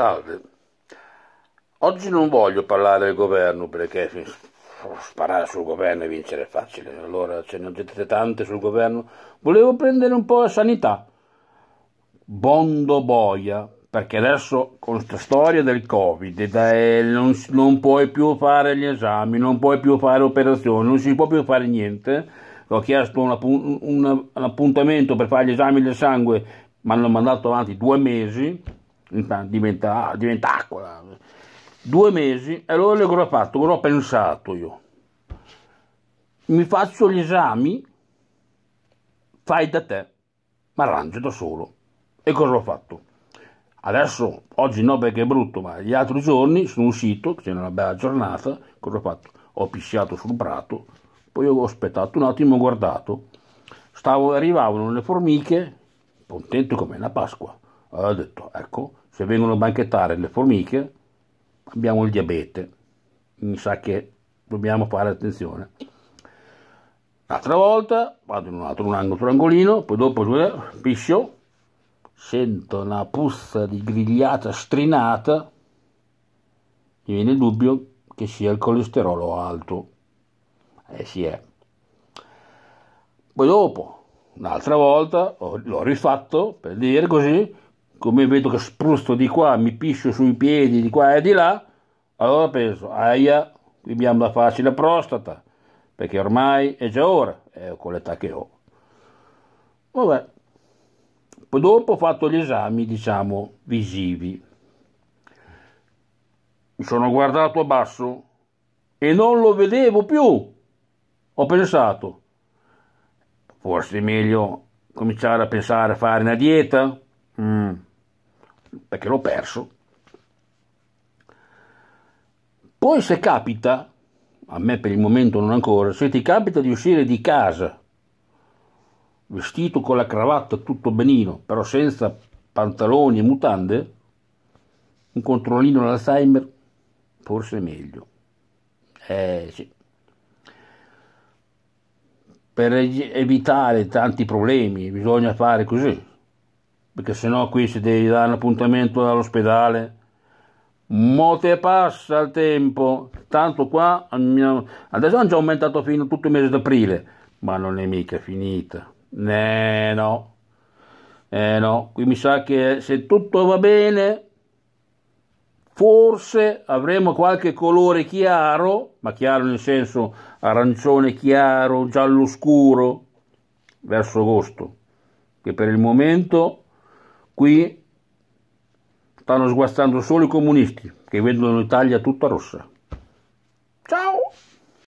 salve. Oggi non voglio parlare del governo perché sparare sul governo e vincere è facile, allora ce ne ho dette tante sul governo. Volevo prendere un po' la sanità. Bondo boia, perché adesso con questa storia del covid eh, non, non, puoi più fare gli esami, non puoi più fare operazioni, non si può più fare niente. Ho chiesto un, un, un, un appuntamento per fare gli esami del sangue, mi hanno mandato avanti due mesi diventa, diventa acqua. Due mesi, e allora cosa ho fatto? ho pensato io? Mi faccio gli esami, fai da te, ma arrangio da solo. E cosa ho fatto? Adesso, oggi no perché è brutto, ma gli altri giorni sono uscito, c'era una bella giornata, cosa ho fatto? Ho pisciato sul prato, poi ho aspettato un attimo, ho guardato, Stavo, arrivavano le formiche, contento come una Pasqua allora ho detto, ecco, se vengono a banchettare le formiche, abbiamo il diabete. Mi sa che dobbiamo fare attenzione. L'altra volta vado in un altro, un angolo, angolino, poi dopo piscio, sento una puzza di grigliata strinata, mi viene il dubbio che sia il colesterolo alto. Eh si sì, è. Eh. Poi dopo, un'altra volta, l'ho rifatto per dire così, come vedo che sprusto di qua, mi piscio sui piedi di qua e di là, allora penso, aia, qui abbiamo la facile prostata, perché ormai è già ora, eh, con l'età che ho. Vabbè, poi dopo ho fatto gli esami, diciamo, visivi. Mi sono guardato a basso e non lo vedevo più. Ho pensato, forse è meglio cominciare a pensare a fare una dieta. Mm perché l'ho perso. Poi se capita, a me per il momento non ancora, se ti capita di uscire di casa vestito con la cravatta tutto benino, però senza pantaloni e mutande, un controllino all'Alzheimer forse è meglio. Eh sì. Per evitare tanti problemi bisogna fare così, perché sennò qui si deve dare un appuntamento all'ospedale. Mote passa il tempo, tanto qua adesso hanno già aumentato fino a tutto il mese d'aprile, ma non è mica finita. Eh no, eh no, qui mi sa che se tutto va bene, forse avremo qualche colore chiaro, ma chiaro nel senso arancione chiaro, giallo scuro, verso agosto, che per il momento Qui stanno sguastando solo i comunisti che vedono l'Italia tutta rossa.